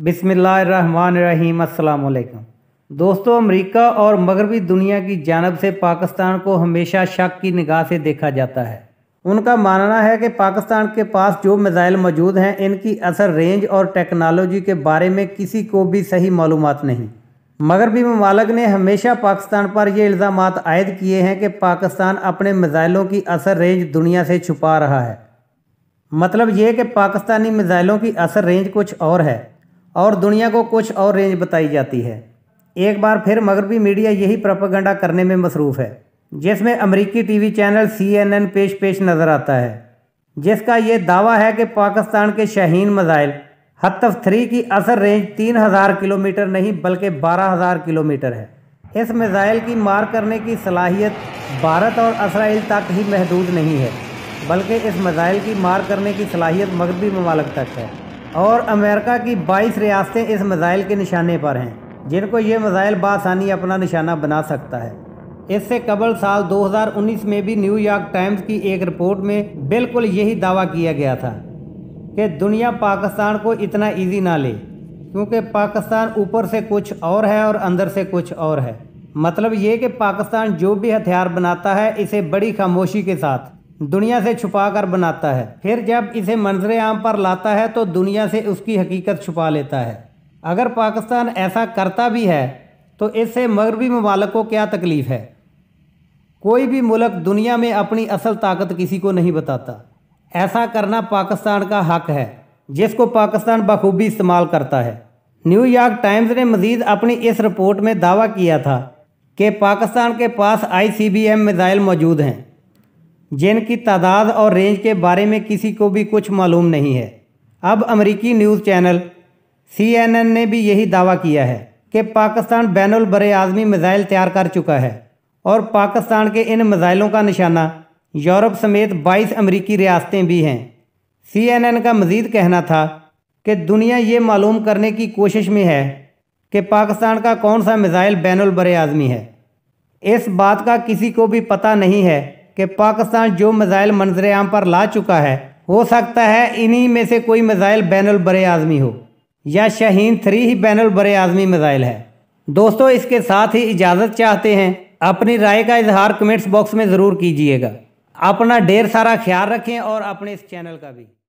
बिसमीम् अल्लाम दोस्तों अमेरिका और मगरबी दुनिया की जानब से पाकिस्तान को हमेशा शक की निगाह से देखा जाता है उनका मानना है कि पाकिस्तान के पास जो मिज़ाइल मौजूद हैं इनकी असर रेंज और टेक्नोलॉजी के बारे में किसी को भी सही मालूम नहीं मगरबी ममालक ने हमेशा पाकिस्तान पर यह इल्ज़ाम आयद किए हैं कि पाकिस्तान अपने मिज़ाइलों की असर रेंज दुनिया से छुपा रहा है मतलब ये कि पाकिस्तानी मिज़ाइलों की असर रेंज कुछ और है और दुनिया को कुछ और रेंज बताई जाती है एक बार फिर मगरबी मीडिया यही प्रपगंडा करने में मसरूफ़ है जिसमें अमरीकी वी चैनल एन पेश पेश नज़र आता है जिसका ये दावा है कि पाकिस्तान के शहीन मज़ाइल हतफ थ्री की असर रेंज तीन हज़ार किलोमीटर नहीं बल्कि बारह हज़ार किलोमीटर है इस मिज़ाइल की मार करने की सलाहियत भारत और इसराइल तक ही महदूद नहीं है बल्कि इस मिज़ाइल की मार करने की सलाहियत मगरबी ममालक तक है और अमेरिका की 22 रियासतें इस मिज़ाइल के निशाने पर हैं जिनको ये मिज़ाइल बासानी अपना निशाना बना सकता है इससे कबल साल 2019 में भी न्यूयॉर्क टाइम्स की एक रिपोर्ट में बिल्कुल यही दावा किया गया था कि दुनिया पाकिस्तान को इतना ईजी ना ले क्योंकि पाकिस्तान ऊपर से कुछ और है और अंदर से कुछ और है मतलब ये कि पाकिस्तान जो भी हथियार बनाता है इसे बड़ी खामोशी के साथ दुनिया से छुपा कर बनाता है फिर जब इसे मंजर आम पर लाता है तो दुनिया से उसकी हकीकत छुपा लेता है अगर पाकिस्तान ऐसा करता भी है तो इससे मगरबी ममालक को क्या तकलीफ़ है कोई भी मुल्क दुनिया में अपनी असल ताकत किसी को नहीं बताता ऐसा करना पाकिस्तान का हक है जिसको पाकिस्तान बखूबी इस्तेमाल करता है न्यूयॉर्क टाइम्स ने मजीद अपनी इस रिपोर्ट में दावा किया था कि पाकिस्तान के पास I C B M missile मौजूद हैं जिनकी तादाद और रेंज के बारे में किसी को भी कुछ मालूम नहीं है अब अमरीकी न्यूज़ चैनल सीएनएन ने भी यही दावा किया है कि पाकिस्तान बैन बर आज़मी मिज़ाइल तैयार कर चुका है और पाकिस्तान के इन मिज़ाइलों का निशाना यूरोप समेत 22 अमरीकी रियासतें भी हैं सीएनएन का मज़ीद कहना था कि दुनिया ये मालूम करने की कोशिश में है कि पाकिस्तान का कौन सा मिज़ाइल बैन बर आज़मी है इस बात का किसी को भी पता नहीं है कि पाकिस्तान जो मिज़ाइल मंजर आम पर ला चुका है हो सकता है इन्हीं में से कोई मिज़ाइल बैन अलबर आज़मी हो या शहीन थ्री ही बैन अलबर आज़मी मिज़ाइल है दोस्तों इसके साथ ही इजाज़त चाहते हैं अपनी राय का इजहार कमेंट्स बॉक्स में ज़रूर कीजिएगा अपना ढेर सारा ख्याल रखें और अपने इस चैनल का भी